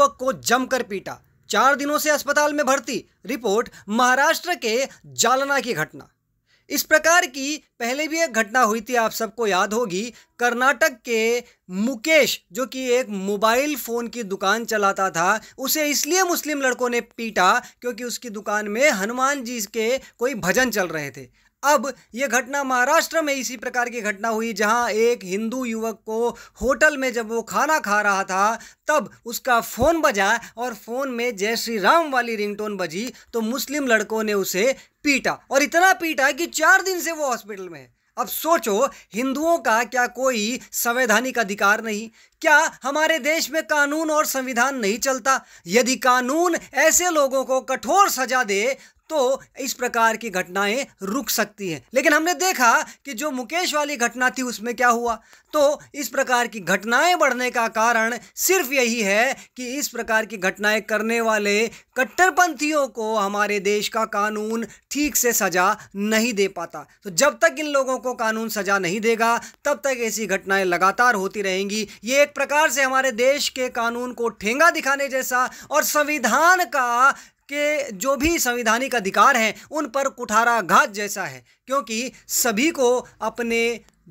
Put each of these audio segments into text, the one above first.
युवक को जमकर पीटा चार दिनों से अस्पताल में भर्ती रिपोर्ट महाराष्ट्र के जालना की घटना इस प्रकार की पहले भी एक घटना हुई थी आप सबको याद होगी कर्नाटक के मुकेश जो कि एक मोबाइल फ़ोन की दुकान चलाता था उसे इसलिए मुस्लिम लड़कों ने पीटा क्योंकि उसकी दुकान में हनुमान जी के कोई भजन चल रहे थे अब यह घटना महाराष्ट्र में इसी प्रकार की घटना हुई जहां एक हिंदू युवक को होटल में जब वो खाना खा रहा था तब उसका फ़ोन बजा और फ़ोन में जय श्री राम वाली रिंगटोन बजी तो मुस्लिम लड़कों ने उसे पीटा और इतना पीटा कि चार दिन से वो हॉस्पिटल में है अब सोचो हिंदुओं का क्या कोई संवैधानिक अधिकार नहीं क्या हमारे देश में कानून और संविधान नहीं चलता यदि कानून ऐसे लोगों को कठोर सजा दे तो इस प्रकार की घटनाएं रुक सकती हैं लेकिन हमने देखा कि जो मुकेश वाली घटना थी उसमें क्या हुआ तो इस प्रकार की घटनाएं बढ़ने का कारण सिर्फ यही है कि इस प्रकार की घटनाएं करने वाले कट्टरपंथियों को हमारे देश का कानून ठीक से सज़ा नहीं दे पाता तो जब तक इन लोगों को कानून सज़ा नहीं देगा तब तक ऐसी घटनाएं लगातार होती रहेंगी ये एक प्रकार से हमारे देश के कानून को ठेंगा दिखाने जैसा और संविधान का के जो भी संवैधानिक अधिकार हैं उन पर कुठाराघात जैसा है क्योंकि सभी को अपने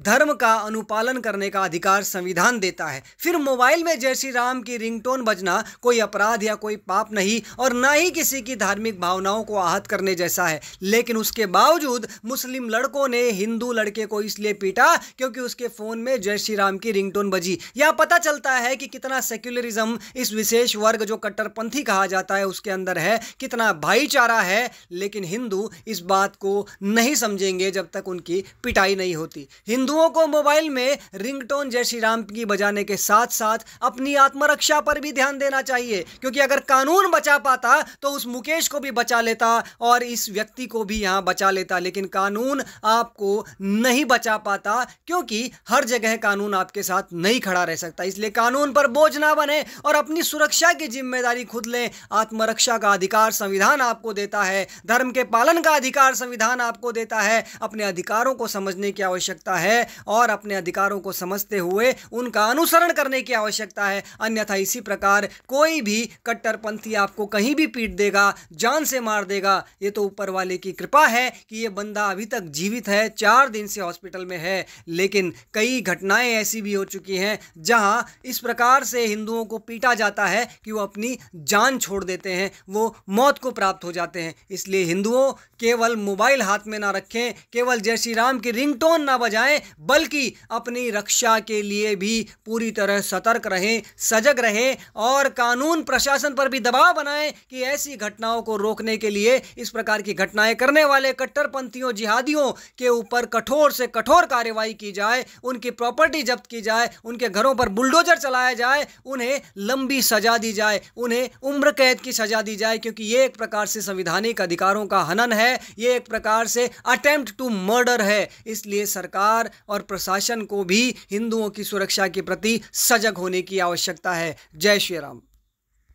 धर्म का अनुपालन करने का अधिकार संविधान देता है फिर मोबाइल में जय श्री राम की रिंगटोन बजना कोई अपराध या कोई पाप नहीं और ना ही किसी की धार्मिक भावनाओं को आहत करने जैसा है लेकिन उसके बावजूद मुस्लिम लड़कों ने हिंदू लड़के को इसलिए पीटा क्योंकि उसके फ़ोन में जय श्री राम की रिंगटोन बजी यह पता चलता है कि कितना सेक्युलरिज्म इस विशेष वर्ग जो कट्टरपंथी कहा जाता है उसके अंदर है कितना भाईचारा है लेकिन हिंदू इस बात को नहीं समझेंगे जब तक उनकी पिटाई नहीं होती हिंदू हिंदुओं को मोबाइल में रिंगटोन जय श्री राम की बजाने के साथ साथ अपनी आत्मरक्षा पर भी ध्यान देना चाहिए क्योंकि अगर कानून बचा पाता तो उस मुकेश को भी बचा लेता और इस व्यक्ति को भी यहाँ बचा लेता लेकिन कानून आपको नहीं बचा पाता क्योंकि हर जगह कानून आपके साथ नहीं खड़ा रह सकता इसलिए कानून पर बोझ ना बने और अपनी सुरक्षा की जिम्मेदारी खुद लें आत्मरक्षा का अधिकार संविधान आपको देता है धर्म के पालन का अधिकार संविधान आपको देता है अपने अधिकारों को समझने की आवश्यकता है है और अपने अधिकारों को समझते हुए उनका अनुसरण करने की आवश्यकता है अन्यथा इसी प्रकार कोई भी कट्टरपंथी आपको कहीं भी पीट देगा जान से मार देगा ये तो ऊपर वाले की कृपा है कि ये बंदा अभी तक जीवित है चार दिन से हॉस्पिटल में है लेकिन कई घटनाएं ऐसी भी हो चुकी हैं जहां इस प्रकार से हिंदुओं को पीटा जाता है कि वो अपनी जान छोड़ देते हैं वो मौत को प्राप्त हो जाते हैं इसलिए हिंदुओं केवल मोबाइल हाथ में ना रखें केवल जय श्री राम की रिंगटोन ना बजाएं बल्कि अपनी रक्षा के लिए भी पूरी तरह सतर्क रहें सजग रहें और कानून प्रशासन पर भी दबाव बनाएं कि ऐसी घटनाओं को रोकने के लिए इस प्रकार की घटनाएं करने वाले कट्टरपंथियों जिहादियों के ऊपर कठोर से कठोर कार्रवाई की जाए उनकी प्रॉपर्टी जब्त की जाए उनके घरों पर बुलडोजर चलाया जाए उन्हें लंबी सजा दी जाए उन्हें उम्र कैद की सजा दी जाए क्योंकि ये एक प्रकार से संविधानिक अधिकारों का हनन है ये एक प्रकार से अटेम्प्ट टू मर्डर है इसलिए सरकार और प्रशासन को भी हिंदुओं की सुरक्षा के प्रति सजग होने की आवश्यकता है जय श्री राम